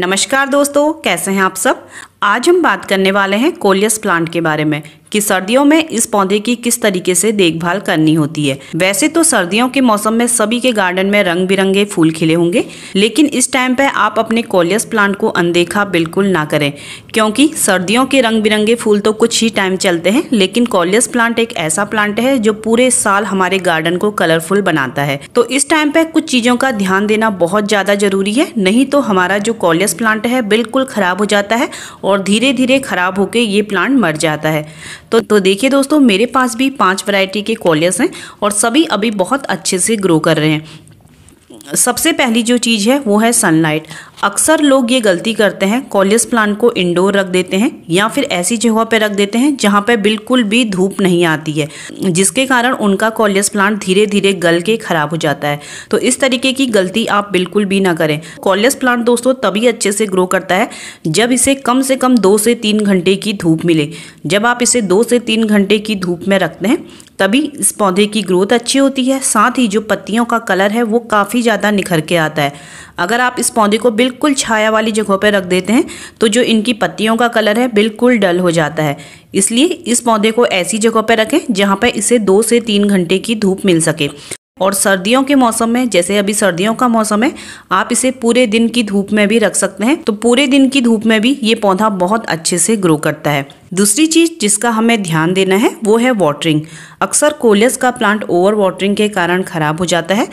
नमस्कार दोस्तों कैसे हैं आप सब आज हम बात करने वाले हैं कोलियस प्लांट के बारे में कि सर्दियों में इस पौधे की किस तरीके से देखभाल करनी होती है वैसे तो सर्दियों के मौसम में सभी के गार्डन में रंग बिरंगे फूल खिले होंगे लेकिन इस टाइम पे आप अपने कोलियस प्लांट को अनदेखा बिल्कुल ना करें क्योंकि सर्दियों के रंग बिरंगे फूल तो कुछ ही टाइम चलते हैं लेकिन कोलियस प्लांट एक ऐसा प्लांट है जो पूरे साल हमारे गार्डन को कलरफुल बनाता है तो इस टाइम पे कुछ चीज़ों का ध्यान देना बहुत ज़्यादा जरूरी है नहीं तो हमारा जो कोलियस प्लांट है बिल्कुल खराब हो जाता है और धीरे धीरे ख़राब होकर ये प्लांट मर जाता है तो तो देखिए दोस्तों मेरे पास भी पांच वैरायटी के कॉलियस हैं और सभी अभी बहुत अच्छे से ग्रो कर रहे हैं सबसे पहली जो चीज़ है वो है सनलाइट अक्सर लोग ये गलती करते हैं कॉलियस प्लांट को इंडोर रख देते हैं या फिर ऐसी जगह पर रख देते हैं जहाँ पर बिल्कुल भी धूप नहीं आती है जिसके कारण उनका कॉलियस प्लांट धीरे धीरे गल के ख़राब हो जाता है तो इस तरीके की गलती आप बिल्कुल भी ना करें कॉलियस प्लांट दोस्तों तभी अच्छे से ग्रो करता है जब इसे कम से कम दो से तीन घंटे की धूप मिले जब आप इसे दो से तीन घंटे की धूप में रखते हैं तभी इस पौधे की ग्रोथ अच्छी होती है साथ ही जो पत्तियों का कलर है वो काफ़ी ज़्यादा निखर के आता है अगर आप इस पौधे को बिल्कुल छाया वाली जगहों पर रख देते हैं तो जो इनकी पत्तियों का कलर है बिल्कुल डल हो जाता है इसलिए इस पौधे को ऐसी जगह पर रखें जहाँ पर इसे दो से तीन घंटे की धूप मिल सके और सर्दियों के मौसम में जैसे अभी सर्दियों का मौसम है आप इसे पूरे दिन की धूप में भी रख सकते हैं तो पूरे दिन की धूप में भी ये पौधा बहुत अच्छे से ग्रो करता है दूसरी चीज़ जिसका हमें ध्यान देना है वो है वाटरिंग अक्सर कोलियस का प्लांट ओवर वाटरिंग के कारण ख़राब हो जाता है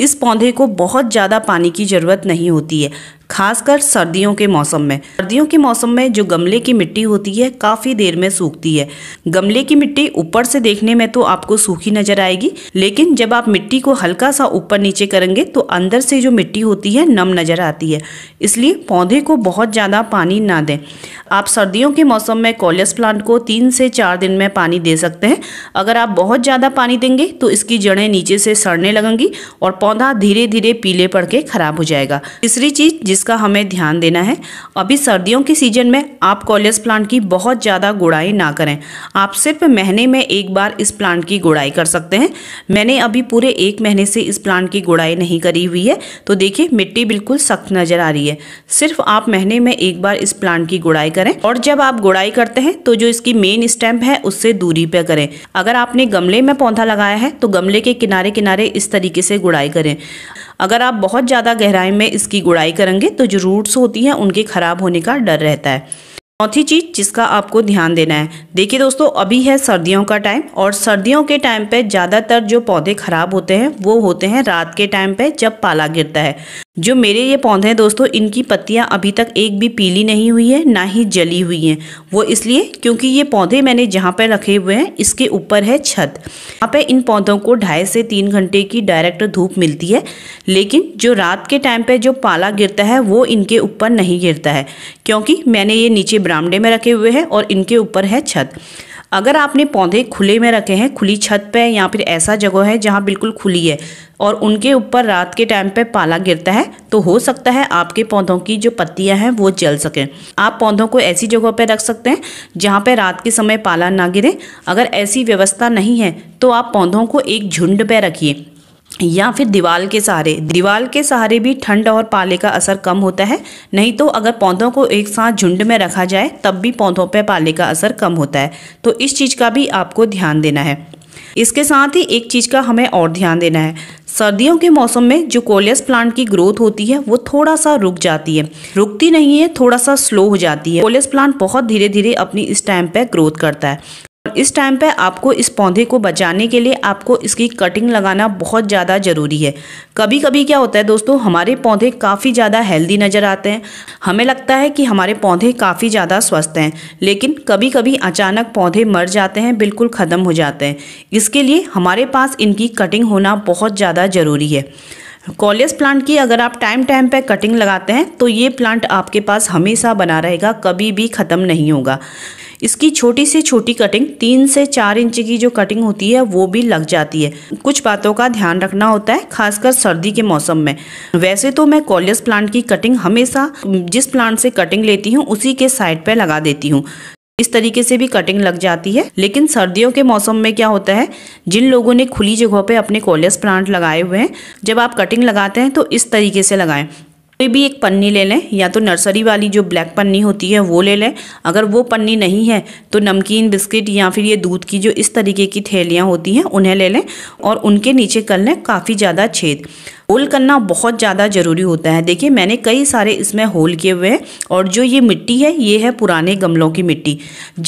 इस पौधे को बहुत ज़्यादा पानी की ज़रूरत नहीं होती है खासकर सर्दियों के मौसम में सर्दियों के मौसम में जो गमले की मिट्टी होती है काफ़ी देर में सूखती है गमले की मिट्टी ऊपर से देखने में तो आपको सूखी नज़र आएगी लेकिन जब आप मिट्टी को हल्का सा ऊपर नीचे करेंगे तो अंदर से जो मिट्टी होती है नम नज़र आती है इसलिए पौधे को बहुत ज़्यादा पानी ना दें आप सर्दियों के मौसम में कोलियस वायरस प्लांट को तीन से चार दिन में पानी दे सकते हैं अगर आप बहुत ज़्यादा पानी देंगे तो इसकी जड़ें नीचे से सड़ने लगेंगी और पौधा धीरे धीरे पीले पड़ के खराब हो जाएगा तीसरी चीज़ जिसका हमें ध्यान देना है अभी सर्दियों के सीजन में आप कॉलियस प्लांट की बहुत ज़्यादा गुड़ाई ना करें आप सिर्फ महीने में एक बार इस प्लांट की गुड़ाई कर सकते हैं मैंने अभी पूरे एक महीने से इस प्लांट की गुड़ाई नहीं करी हुई है तो देखिए मिट्टी बिल्कुल सख्त नज़र आ रही है सिर्फ आप महीने में एक बार इस प्लांट की गुड़ाई करें और जब आप गुड़ाई करते हैं करें तो जो इसकी मेन स्टेम है उससे दूरी पे करें अगर आपने गमले में पौधा लगाया है तो गमले के किनारे किनारे इस तरीके से गुड़ाई करें अगर आप बहुत ज़्यादा गहराई में इसकी गुड़ाई करेंगे तो जो रूट्स होती हैं उनके ख़राब होने का डर रहता है चौथी चीज़ जिसका आपको ध्यान देना है देखिए दोस्तों अभी है सर्दियों का टाइम और सर्दियों के टाइम पे ज़्यादातर जो पौधे ख़राब होते हैं वो होते हैं रात के टाइम पे जब पाला गिरता है जो मेरे ये पौधे हैं दोस्तों इनकी पत्तियां अभी तक एक भी पीली नहीं हुई है ना ही जली हुई हैं वो इसलिए क्योंकि ये पौधे मैंने जहाँ पर रखे हुए हैं इसके ऊपर है छत यहाँ पे इन पौधों को ढाई से तीन घंटे की डायरेक्ट धूप मिलती है लेकिन जो रात के टाइम पे जो पाला गिरता है वो इनके ऊपर नहीं गिरता है क्योंकि मैंने ये नीचे बरामडे में रखे हुए हैं और इनके ऊपर है छत अगर आपने पौधे खुले में रखे हैं खुली छत पे या फिर ऐसा जगह है जहाँ बिल्कुल खुली है और उनके ऊपर रात के टाइम पे पाला गिरता है तो हो सकता है आपके पौधों की जो पत्तियां हैं वो जल सकें आप पौधों को ऐसी जगह पर रख सकते हैं जहाँ पे रात के समय पाला ना गिरे अगर ऐसी व्यवस्था नहीं है तो आप पौधों को एक झुंड पर रखिए या फिर दीवाल के सहारे दीवाल के सहारे भी ठंड और पाले का असर कम होता है नहीं तो अगर पौधों को एक साथ झुंड में रखा जाए तब भी पौधों पर पाले का असर कम होता है तो इस चीज़ का भी आपको ध्यान देना है इसके साथ ही एक चीज़ का हमें और ध्यान देना है सर्दियों के मौसम में जो कोलियस प्लांट की ग्रोथ होती है वो थोड़ा सा रुक जाती है रुकती नहीं है थोड़ा सा स्लो हो जाती है कोलियस प्लांट बहुत धीरे धीरे अपनी स्टैम पर ग्रोथ करता है और इस टाइम पे आपको इस पौधे को बचाने के लिए आपको इसकी कटिंग लगाना बहुत ज़्यादा ज़रूरी है कभी कभी क्या होता है दोस्तों हमारे पौधे काफ़ी ज़्यादा हेल्दी नज़र आते हैं हमें लगता है कि हमारे पौधे काफ़ी ज़्यादा स्वस्थ हैं लेकिन कभी कभी अचानक पौधे मर जाते हैं बिल्कुल ख़त्म हो जाते हैं इसके लिए हमारे पास इनकी कटिंग होना बहुत ज़्यादा ज़रूरी है कॉलेज प्लांट की अगर आप टाइम टाइम पे कटिंग लगाते हैं तो ये प्लांट आपके पास हमेशा बना रहेगा कभी भी ख़त्म नहीं होगा इसकी छोटी से छोटी कटिंग तीन से चार इंच की जो कटिंग होती है वो भी लग जाती है कुछ बातों का ध्यान रखना होता है खासकर सर्दी के मौसम में वैसे तो मैं कॉलियस प्लांट की कटिंग हमेशा जिस प्लांट से कटिंग लेती हूँ उसी के साइड पर लगा देती हूँ इस तरीके से भी कटिंग लग जाती है लेकिन सर्दियों के मौसम में क्या होता है जिन लोगों ने खुली जगहों पे अपने कोलियस प्लांट लगाए हुए हैं जब आप कटिंग लगाते हैं तो इस तरीके से लगाएं कोई भी एक पन्नी ले लें या तो नर्सरी वाली जो ब्लैक पन्नी होती है वो ले लें अगर वो पन्नी नहीं है तो नमकीन बिस्किट या फिर ये दूध की जो इस तरीके की थैलियाँ होती हैं उन्हें ले लें और उनके नीचे कर लें काफ़ी ज़्यादा छेद होल करना बहुत ज़्यादा ज़रूरी होता है देखिए मैंने कई सारे इसमें होल किए हुए हैं और जो ये मिट्टी है ये है पुराने गमलों की मिट्टी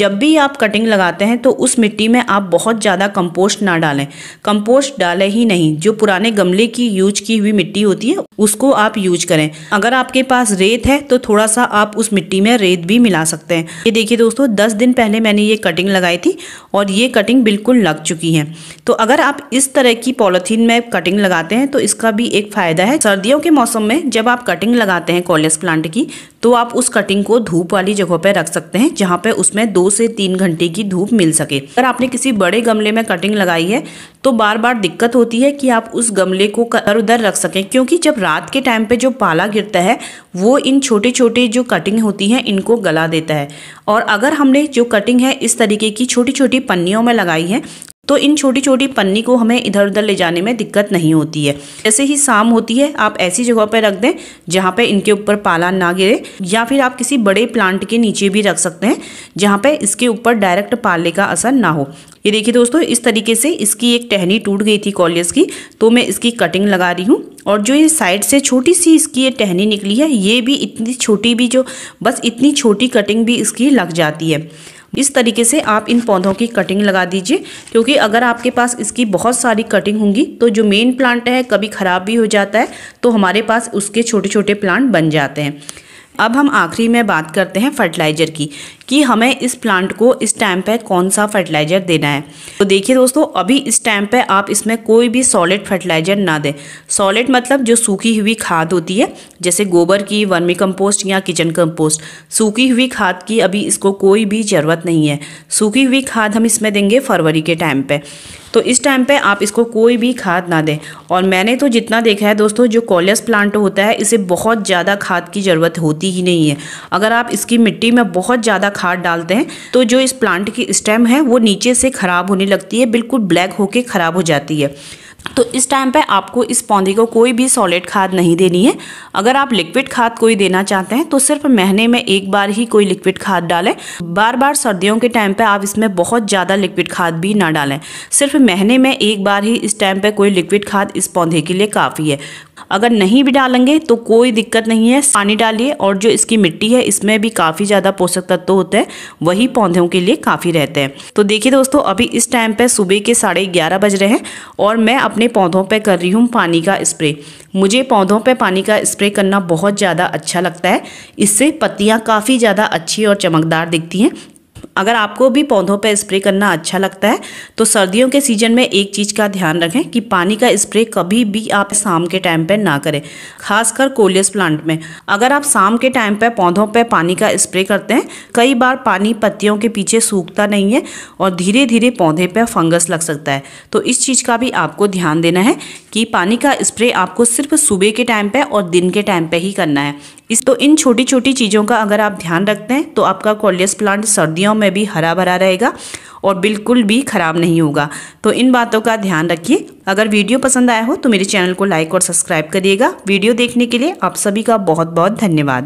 जब भी आप कटिंग लगाते हैं तो उस मिट्टी में आप बहुत ज़्यादा कंपोस्ट ना डालें कंपोस्ट डालें ही नहीं जो पुराने गमले की यूज की हुई मिट्टी होती है उसको आप यूज करें अगर आपके पास रेत है तो थोड़ा सा आप उस मिट्टी में रेत भी मिला सकते हैं ये देखिए दोस्तों दस दिन पहले मैंने ये कटिंग लगाई थी और ये कटिंग बिल्कुल लग चुकी है तो अगर आप इस तरह की पॉलिथीन में कटिंग लगाते हैं तो इसका भी एक फ़ायदा है सर्दियों के मौसम में जब आप कटिंग लगाते हैं कॉलेज प्लांट की तो आप उस कटिंग को धूप वाली जगह पर रख सकते हैं जहाँ पर उसमें दो से तीन घंटे की धूप मिल सके अगर आपने किसी बड़े गमले में कटिंग लगाई है तो बार बार दिक्कत होती है कि आप उस गमले को इधर उधर रख सकें क्योंकि जब रात के टाइम पे जो पाला गिरता है वो इन छोटे छोटे जो कटिंग होती हैं इनको गला देता है और अगर हमने जो कटिंग है इस तरीके की छोटी छोटी पन्नियों में लगाई है तो इन छोटी छोटी पन्नी को हमें इधर उधर ले जाने में दिक्कत नहीं होती है जैसे ही शाम होती है आप ऐसी जगह पर रख दें जहाँ पे इनके ऊपर पाला ना गिरे या फिर आप किसी बड़े प्लांट के नीचे भी रख सकते हैं जहाँ पे इसके ऊपर डायरेक्ट पाले का असर ना हो ये देखिए दोस्तों इस तरीके से इसकी एक टहनी टूट गई थी कॉलियस की तो मैं इसकी कटिंग लगा रही हूँ और जो ये साइड से छोटी सी इसकी ये टहनी निकली है ये भी इतनी छोटी भी जो बस इतनी छोटी कटिंग भी इसकी लग जाती है इस तरीके से आप इन पौधों की कटिंग लगा दीजिए क्योंकि अगर आपके पास इसकी बहुत सारी कटिंग होंगी तो जो मेन प्लांट है कभी ख़राब भी हो जाता है तो हमारे पास उसके छोटे छोटे प्लांट बन जाते हैं अब हम आखिरी में बात करते हैं फर्टिलाइज़र की कि हमें इस प्लांट को इस टाइम पे कौन सा फर्टिलाइज़र देना है तो देखिए दोस्तों अभी इस टाइम पे आप इसमें कोई भी सॉलिड फर्टिलाइज़र ना दें सॉलिड मतलब जो सूखी हुई खाद होती है जैसे गोबर की वर्मी कंपोस्ट या किचन कंपोस्ट सूखी हुई खाद की अभी इसको कोई भी ज़रूरत नहीं है सूखी हुई खाद हम इसमें देंगे फरवरी के टाइम पर तो इस टाइम पे आप इसको कोई भी खाद ना दें और मैंने तो जितना देखा है दोस्तों जो कॉलियस प्लांट होता है इसे बहुत ज़्यादा खाद की ज़रूरत होती ही नहीं है अगर आप इसकी मिट्टी में बहुत ज़्यादा खाद डालते हैं तो जो इस प्लांट की स्टेम है वो नीचे से ख़राब होने लगती है बिल्कुल ब्लैक होके ख़राब हो जाती है तो इस टाइम पे आपको इस पौधे को कोई भी सॉलिड खाद नहीं देनी है अगर आप लिक्विड खाद कोई देना चाहते हैं तो सिर्फ महीने में एक बार ही कोई लिक्विड खाद डालें बार बार सर्दियों के टाइम पे आप इसमें बहुत ज़्यादा लिक्विड खाद भी ना डालें सिर्फ महीने में एक बार ही इस टाइम पे कोई लिक्विड खाद इस पौधे के लिए काफ़ी है अगर नहीं भी डालेंगे तो कोई दिक्कत नहीं है पानी डालिए और जो इसकी मिट्टी है इसमें भी काफ़ी ज़्यादा पोषक तत्व तो होते हैं वही पौधों के लिए काफ़ी रहते हैं तो देखिए दोस्तों अभी इस टाइम पर सुबह के साढ़े ग्यारह बज रहे हैं और मैं अपने पौधों पर कर रही हूँ पानी का स्प्रे मुझे पौधों पर पानी का स्प्रे करना बहुत ज़्यादा अच्छा लगता है इससे पत्तियाँ काफ़ी ज़्यादा अच्छी और चमकदार दिखती हैं अगर आपको भी पौधों पर स्प्रे करना अच्छा लगता है तो सर्दियों के सीजन में एक चीज़ का ध्यान रखें कि पानी का स्प्रे कभी भी आप शाम के टाइम पर ना करें खासकर कोलियस प्लांट में अगर आप शाम के टाइम पर पौधों पर पानी का स्प्रे करते हैं कई बार पानी पत्तियों के पीछे सूखता नहीं है और धीरे धीरे पौधे पर फंगस लग सकता है तो इस चीज़ का भी आपको ध्यान देना है कि पानी का स्प्रे आपको सिर्फ सुबह के टाइम पर और दिन के टाइम पर ही करना है इस तो इन छोटी छोटी चीज़ों का अगर आप ध्यान रखते हैं तो आपका कोलियस प्लांट सर्दियों गर्मियों में भी हरा भरा रहेगा और बिल्कुल भी ख़राब नहीं होगा तो इन बातों का ध्यान रखिए अगर वीडियो पसंद आया हो तो मेरे चैनल को लाइक और सब्सक्राइब करिएगा वीडियो देखने के लिए आप सभी का बहुत बहुत धन्यवाद